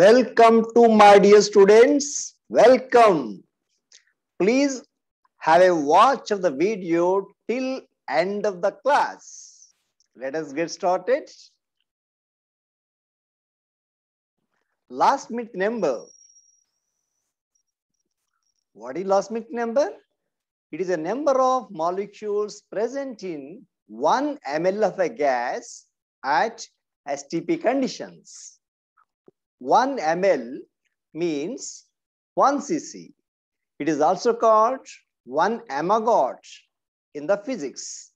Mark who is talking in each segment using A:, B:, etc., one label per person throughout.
A: Welcome to my dear students. Welcome. Please have a watch of the video till end of the class. Let us get started. Last minute number. What is last minute number? It is a number of molecules present in 1 ml of a gas at STP conditions. 1 ml means 1 cc. It is also called 1 amagot in the physics.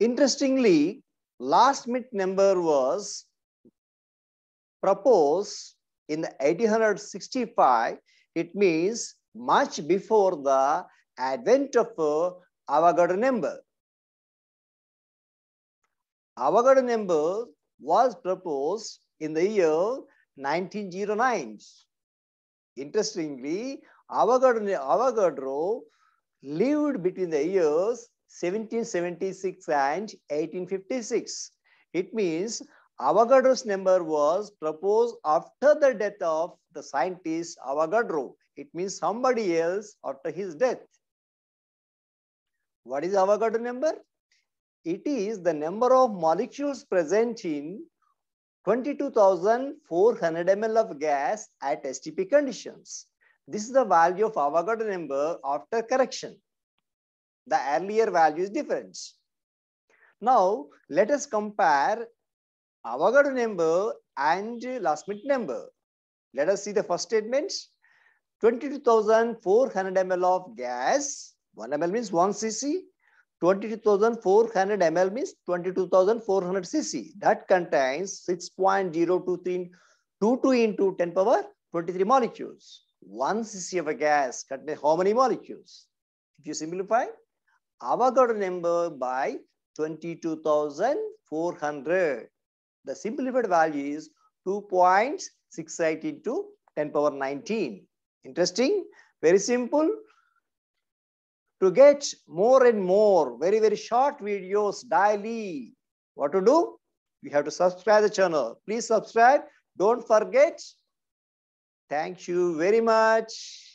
A: Interestingly, last mid number was proposed in 1865. It means much before the advent of Avogadro number. Avogadro number was proposed in the year 1909. Interestingly, Avogadro lived between the years 1776 and 1856. It means Avogadro's number was proposed after the death of the scientist Avogadro. It means somebody else after his death. What is Avogadro number? It is the number of molecules present in 22,400 ml of gas at STP conditions. This is the value of Avogadro number after correction. The earlier value is different. Now, let us compare Avogadro number and last minute number. Let us see the first statement. 22,400 ml of gas, 1 ml means 1 cc, 22,400 ml means 22,400 cc. That contains 6.0222 into 10 power 23 molecules. 1 cc of a gas contains how many molecules? If you simplify, Avogadro number by 22,400. The simplified value is 2.68 into 10 power 19. Interesting? Very simple to get more and more very, very short videos daily. What to do? You have to subscribe the channel. Please subscribe. Don't forget. Thank you very much.